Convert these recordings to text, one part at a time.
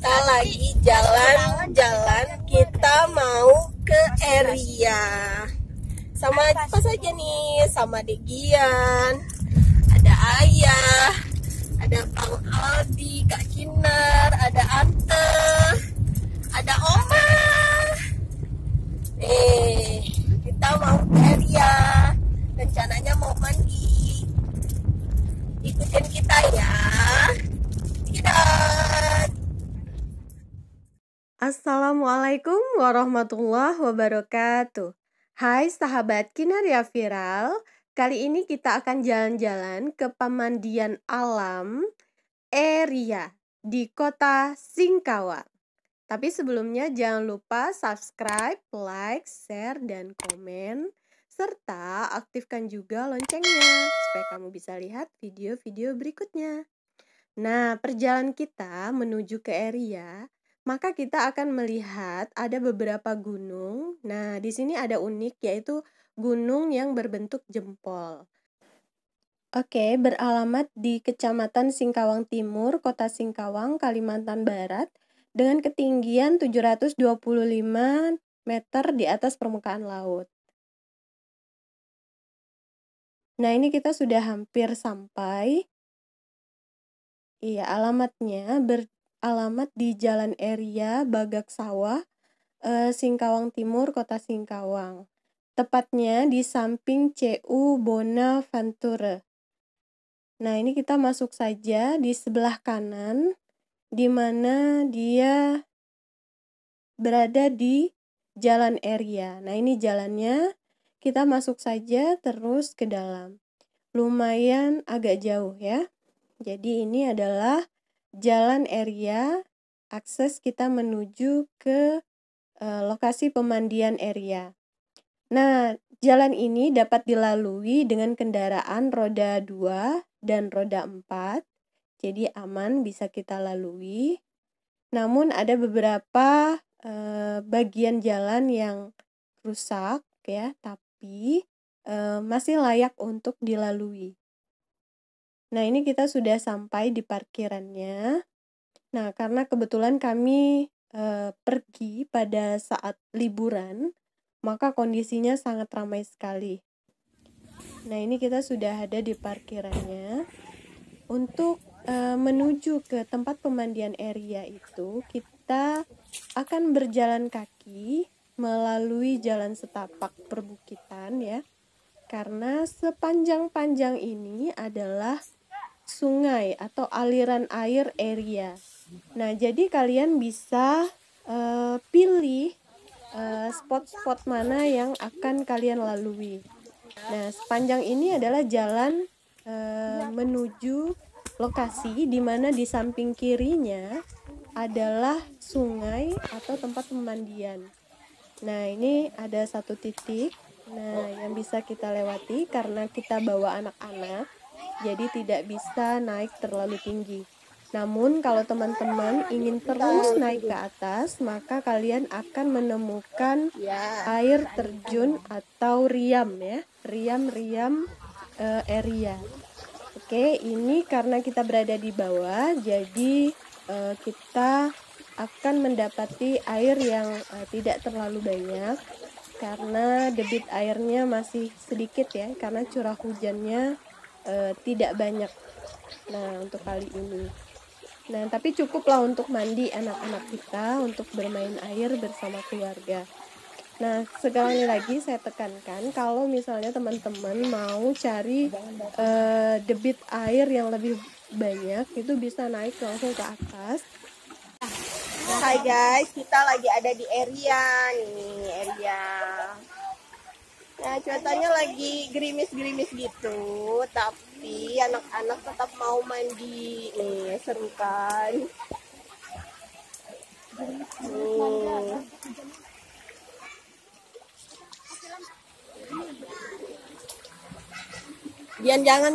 kita lagi jalan-jalan kita mau ke area sama apa saja nih sama Degian Assalamualaikum warahmatullahi wabarakatuh. Hai sahabat Kinaria Viral, kali ini kita akan jalan-jalan ke pemandian alam area di kota Singkawang. Tapi sebelumnya jangan lupa subscribe, like, share, dan komen. Serta aktifkan juga loncengnya supaya kamu bisa lihat video-video berikutnya. Nah, perjalanan kita menuju ke area. Maka kita akan melihat ada beberapa gunung. Nah, di sini ada unik yaitu gunung yang berbentuk jempol. Oke, beralamat di Kecamatan Singkawang Timur, Kota Singkawang, Kalimantan Barat dengan ketinggian 725 meter di atas permukaan laut. Nah, ini kita sudah hampir sampai. Iya, alamatnya ber alamat di Jalan Eria, Bagak Sawah, eh, Singkawang Timur, Kota Singkawang. Tepatnya di samping CU Bona Venture. Nah, ini kita masuk saja di sebelah kanan, di mana dia berada di Jalan Area. Nah, ini jalannya. Kita masuk saja terus ke dalam. Lumayan agak jauh ya. Jadi ini adalah jalan area akses kita menuju ke e, lokasi pemandian area. Nah, jalan ini dapat dilalui dengan kendaraan roda 2 dan roda 4. Jadi aman bisa kita lalui. Namun ada beberapa e, bagian jalan yang rusak ya, tapi e, masih layak untuk dilalui. Nah, ini kita sudah sampai di parkirannya. Nah, karena kebetulan kami e, pergi pada saat liburan, maka kondisinya sangat ramai sekali. Nah, ini kita sudah ada di parkirannya. Untuk e, menuju ke tempat pemandian area itu, kita akan berjalan kaki melalui jalan setapak perbukitan ya. Karena sepanjang-panjang ini adalah sungai atau aliran air area. Nah, jadi kalian bisa uh, pilih eh, spot-spot uh, mana yang akan kalian lalui. Nah, sepanjang ini adalah jalan uh, menuju lokasi di mana di samping kirinya adalah sungai atau tempat pemandian. Nah, ini ada satu titik. Nah, yang bisa kita lewati karena kita bawa anak-anak jadi tidak bisa naik terlalu tinggi. Namun kalau teman-teman ingin terus naik ke atas, maka kalian akan menemukan air terjun atau riam ya, riam-riam uh, eh, area. Oke, ini karena kita berada di bawah, jadi uh, kita akan mendapati air yang uh, tidak terlalu banyak karena debit airnya masih sedikit ya, karena curah hujannya e, tidak banyak nah untuk kali ini nah tapi cukuplah untuk mandi anak-anak kita untuk bermain air bersama keluarga Nah, sekali lagi saya tekankan kalau misalnya teman-teman mau cari e, debit air yang lebih banyak itu bisa naik langsung ke atas. Hai guys, kita lagi ada di area nih, Ya, cuacanya lagi gerimis-gerimis gitu, tapi anak-anak tetap mau mandi. Nih, seru kan? Hmm. jangan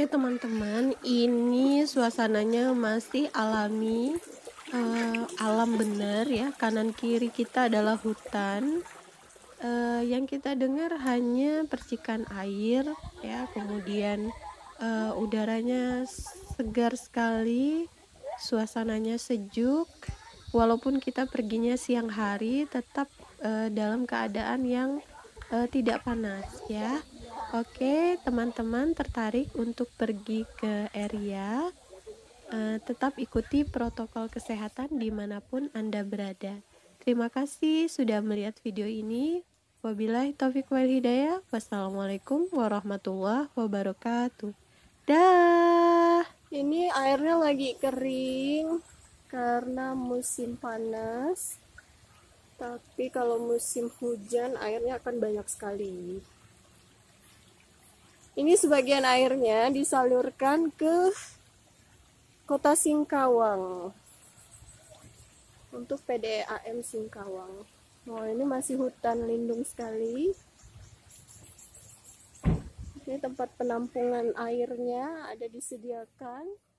Oke teman-teman, ini suasananya masih alami, uh, alam benar ya. Kanan kiri kita adalah hutan. Uh, yang kita dengar hanya percikan air ya, kemudian uh, udaranya segar sekali, suasananya sejuk. Walaupun kita perginya siang hari, tetap uh, dalam keadaan yang uh, tidak panas ya. Oke, teman-teman tertarik untuk pergi ke area? Uh, tetap ikuti protokol kesehatan dimanapun Anda berada. Terima kasih sudah melihat video ini. Wabillahi taufiq wal hidayah. Wassalamualaikum warahmatullahi wabarakatuh. Dah. Ini airnya lagi kering karena musim panas. Tapi kalau musim hujan airnya akan banyak sekali. Ini sebagian airnya disalurkan ke Kota Singkawang untuk PDAM Singkawang. Oh, ini masih hutan lindung sekali. Ini tempat penampungan airnya ada disediakan.